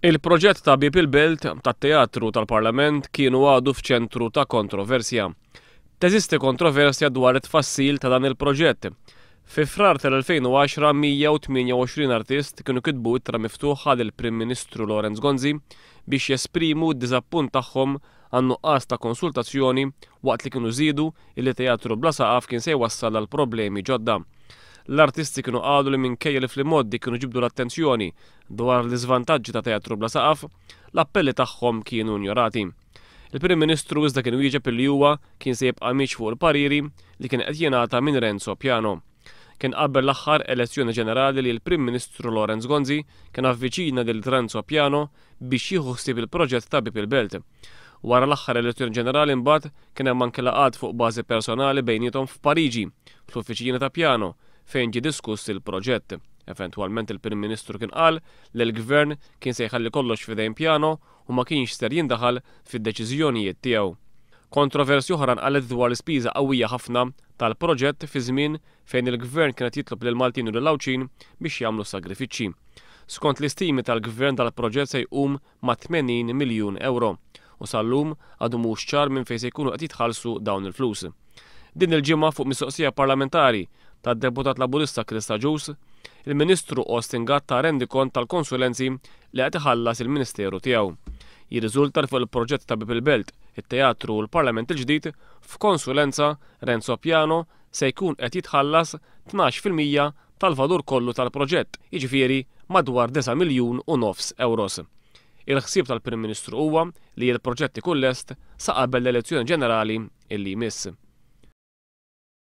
Il-proġett ta' Bib il-Belt ta' teatru tal-Parlament kienu għadu f'ċentru ta' kontroversja. Teżisti kontroversja dwar it-fassil ta' dan il-proġett. Fi frar tal-2010 128 artist kienu kitbu ittra miftuħa lil prim Ministru Lorenz Gonzi biex jesprimu d-dizappunt tagħhom għannuqqas ta' konsultazzjoni waqt li kienu zidu il-teatru bla kien se jwassal għal problemi ġodda. L-artisti kienu għadu li kejja li fl-moddi kienu ġibdu l-attenzjoni dwar l-iżvantaġġi ta' teatru bla saqaf, l-appelli tagħhom kienu njorati. Il-Prim Ministru iżda kien wieġeb il juwa kien se jibqa' miex fuq il-pariri li kien qed jingħata minn Renzo Piano kien qabel l-aħħar elezzjoni ġenerali li l-Prim Ministru Lorenz Gonzi kien avviċina lil Renzo Piano biex jieħu ħsieb il-proġett ta' Bib il-Belt. Wara l-aħħar elezzjoni ġenerali mbagħad kien hemm anke laqgħat fuq bażi personali bejnietom f'Pariġi fl-uffiċina ta' Piano fejn ġi diskuss il-proġett. Eventualment il-Prim Ministru kien qal li l-Gvern kien se jħalli kollox f'idejn pjano u ma kienx ser jindaħal fid-deċiżjonijiet tiegħu. Kontroversju oħra nqalet dwar l-ispiża qawwija ħafna tal-proġett fi żmien fejn il-Gvern kienet jitlob lil Maltin u l-Lawċin biex jagħmlu sagrifiċċji. Skont l-istimi tal-Gvern tal-proġett se jqum ma' 80 miljun euro u sal-lum għadu mhux ċar minn fejn se jkunu qed jitħallsu dawn il-flus. Din il-ġimgħa fuq mistoqsija parlamentari tad-deputat laburista Krista Ġus, il-Ministru Austin Gatta rendi kont tal-konsulenzi li qed iħallas il-Ministeru tiegħu. Jirriżulta fuq il-proġett ta' Bibil-Belt, it-teatru u l-Parlament il-ġdid f'konsulenza Renzo Piano se jkun qed jitħallas 12% tal-valur kollu tal-proġett, jiġifieri madwar 9 miljun u nofs euros. Il-ħsieb tal-Prim Ministru huwa li l-proġett ikun lest sa qabel l-elezzjoni ġenerali illi jmiss.